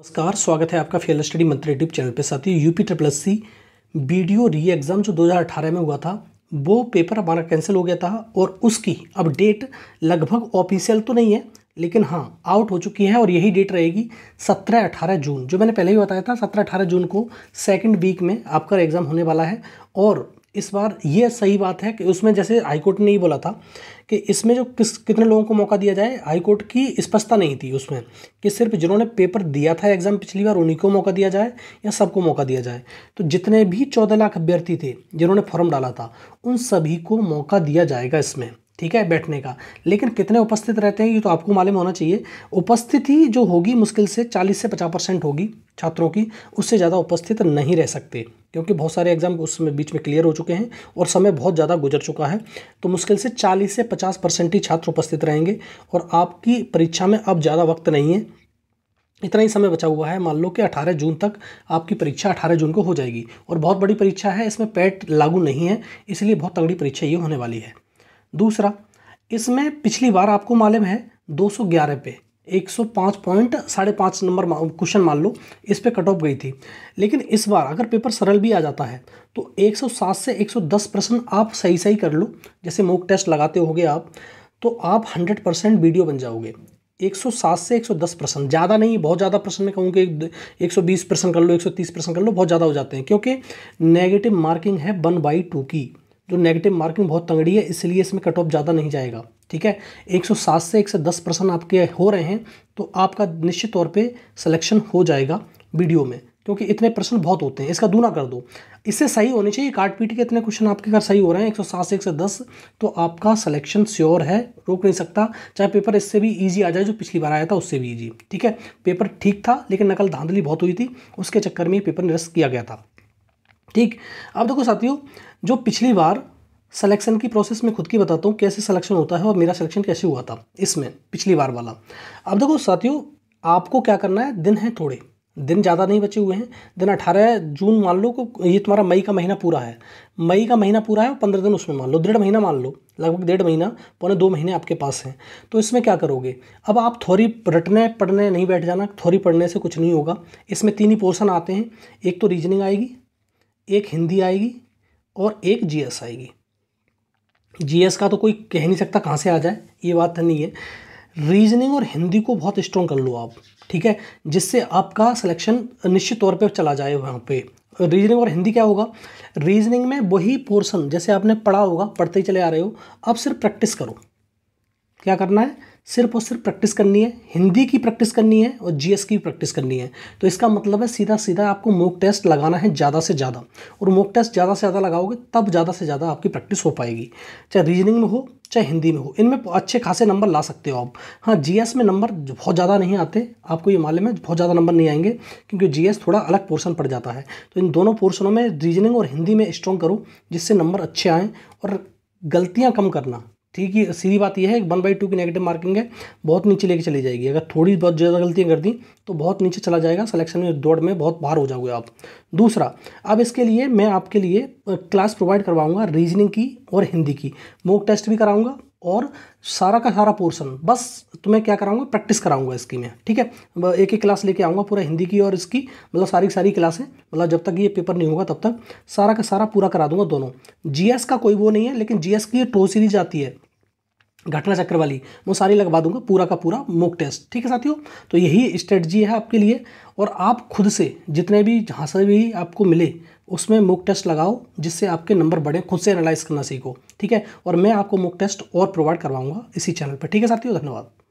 नमस्कार स्वागत है आपका फेल स्टडी मंत्री टिप चैनल पे ही UP triple C B D O re exam जो 2018 में हुआ था वो पेपर हमारा कैंसिल हो गया था और उसकी अब डेट लगभग ऑफिशियल तो नहीं है लेकिन हाँ आउट हो चुकी है और यही डेट रहेगी सत्रह अठारह जून जो मैंने पहले ही बताया था सत्रह अठारह जून को सेकेंड वीक में आपका एग्ज़ाम होने वाला है और इस बार ये सही बात है कि उसमें जैसे हाईकोर्ट ने ही बोला था कि इसमें जो किस कितने लोगों को मौका दिया जाए हाईकोर्ट की स्पष्टता नहीं थी उसमें कि सिर्फ जिन्होंने पेपर दिया था एग्ज़ाम पिछली बार उन्हीं को मौका दिया जाए या सबको मौका दिया जाए तो जितने भी चौदह लाख अभ्यर्थी थे जिन्होंने फॉर्म डाला था उन सभी को मौका दिया जाएगा इसमें ठीक है बैठने का लेकिन कितने उपस्थित रहते हैं ये तो आपको मालूम होना चाहिए उपस्थिति जो होगी मुश्किल से चालीस से पचास परसेंट होगी छात्रों की उससे ज़्यादा उपस्थित नहीं रह सकते क्योंकि बहुत सारे एग्जाम उस बीच में क्लियर हो चुके हैं और समय बहुत ज़्यादा गुजर चुका है तो मुश्किल से 40 से 50 परसेंट ही छात्र उपस्थित रहेंगे और आपकी परीक्षा में अब ज़्यादा वक्त नहीं है इतना ही समय बचा हुआ है मान लो कि 18 जून तक आपकी परीक्षा 18 जून को हो जाएगी और बहुत बड़ी परीक्षा है इसमें पैट लागू नहीं है इसलिए बहुत तगड़ी परीक्षा ये होने वाली है दूसरा इसमें पिछली बार आपको मालूम है दो पे एक सौ पाँच पॉइंट साढ़े पाँच नंबर क्वेश्चन मान लो इस पर कट ऑफ गई थी लेकिन इस बार अगर पेपर सरल भी आ जाता है तो एक सौ सात से एक सौ दस प्रश्न आप सही सही कर लो जैसे मॉक टेस्ट लगाते होगे आप तो आप हंड्रेड परसेंट वीडियो बन जाओगे 107 से 110 प्रश्न ज़्यादा नहीं बहुत ज़्यादा प्रश्न मैं कहूँ कि बीस प्रश्न कर लो तीस प्रश्न कर लो बहुत ज़्यादा हो जाते हैं क्योंकि नेगेटिव मार्किंग है वन बाई टू की जो नेगेटिव मार्किंग बहुत तंगड़ी है इसलिए इसमें कट ऑफ ज़्यादा नहीं जाएगा ठीक है 107 से 110 प्रश्न आपके हो रहे हैं तो आपका निश्चित तौर पे सिलेक्शन हो जाएगा वीडियो में क्योंकि इतने प्रश्न बहुत होते हैं इसका दूना कर दो इससे सही होने चाहिए काट पीट के इतने क्वेश्चन आपके घर सही हो रहे हैं 107 से दस तो आपका सिलेक्शन श्योर है रोक नहीं सकता चाहे पेपर इससे भी ईजी आ जाए जो पिछली बार आया था उससे भी ईजी ठीक है पेपर ठीक था लेकिन नकल धांधली बहुत हुई थी उसके चक्कर में पेपर निरस्त किया गया था ठीक अब देखो साथियों जो पिछली बार सलेक्शन की प्रोसेस मैं खुद की बताता हूँ कैसे सलेक्शन होता है और मेरा सलेक्शन कैसे हुआ था इसमें पिछली बार वाला अब देखो साथियों आपको क्या करना है दिन है थोड़े दिन ज़्यादा नहीं बचे हुए हैं दिन अठारह जून मान लो को ये तुम्हारा मई का महीना पूरा है मई का महीना पूरा है और पंद्रह दिन उसमें मान लो डेढ़ महीना मान लो लगभग डेढ़ महीना पौने दो महीने आपके पास हैं तो इसमें क्या करोगे अब आप थोड़ी रटने पढ़ने नहीं बैठ जाना थोड़ी पढ़ने से कुछ नहीं होगा इसमें तीन ही पोर्सन आते हैं एक तो रीजनिंग आएगी एक हिंदी आएगी और एक जी आएगी जीएस का तो कोई कह नहीं सकता कहाँ से आ जाए ये बात तो नहीं है रीजनिंग और हिंदी को बहुत स्ट्रॉन्ग कर लो आप ठीक है जिससे आपका सिलेक्शन निश्चित तौर पे चला जाए वहाँ पे रीजनिंग और हिंदी क्या होगा रीजनिंग में वही पोर्सन जैसे आपने पढ़ा होगा पढ़ते ही चले आ रहे हो अब सिर्फ प्रैक्टिस करो क्या करना है सिर्फ और सिर्फ प्रैक्टिस करनी है हिंदी की प्रैक्टिस करनी है और जीएस की प्रैक्टिस करनी है तो इसका मतलब है सीधा सीधा आपको मोक टेस्ट लगाना है ज़्यादा से ज़्यादा और मोक टेस्ट ज़्यादा से ज़्यादा लगाओगे तब ज़्यादा से ज़्यादा आपकी प्रैक्टिस हो पाएगी चाहे रीजनिंग में हो चाहे हिंदी में हो इनमें अच्छे खासे नंबर ला सकते हो आप हाँ जी में नंबर बहुत ज़्यादा नहीं आते आपको ये मालूम है बहुत ज़्यादा नंबर नहीं आएंगे क्योंकि जी थोड़ा अलग पोर्सन पड़ जाता है तो इन दोनों पोर्सनों में रीजनिंग और हिंदी में स्ट्रॉन्ग करो जिससे नंबर अच्छे आएँ और गलतियाँ कम करना ठीक है सीधी बात यह है वन बाई टू की नेगेटिव मार्किंग है बहुत नीचे लेके चली जाएगी अगर थोड़ी बहुत ज़्यादा गलतियाँ कर दी तो बहुत नीचे चला जाएगा सिलेक्शन में दौड़ में बहुत बाहर हो जाओगे आप दूसरा अब इसके लिए मैं आपके लिए क्लास प्रोवाइड करवाऊँगा रीजनिंग की और हिंदी की मोक टेस्ट भी कराऊँगा और सारा का सारा पोर्सन बस तुम्हें तो क्या कराऊंगा प्रैक्टिस कराऊंगा इसकी मैं ठीक है एक एक क्लास लेके आऊँगा पूरा हिंदी की और इसकी मतलब सारी की सारी क्लासें मतलब जब तक ये पेपर नहीं होगा तब तक सारा का सारा पूरा करा दूंगा दोनों जीएस का कोई वो नहीं है लेकिन जीएस की टो सीरीज आती है घटना चक्र वाली वो सारी लगवा दूंगा पूरा का पूरा मोक टेस्ट ठीक है साथियों तो यही स्ट्रेटजी है आपके लिए और आप खुद से जितने भी जहाँ से भी आपको मिले उसमें मोक टेस्ट लगाओ जिससे आपके नंबर बढ़े खुद से एनालाइज करना सीखो ठीक है और मैं आपको मोक टेस्ट और प्रोवाइड करवाऊंगा इसी चैनल पर ठीक है साथियों धन्यवाद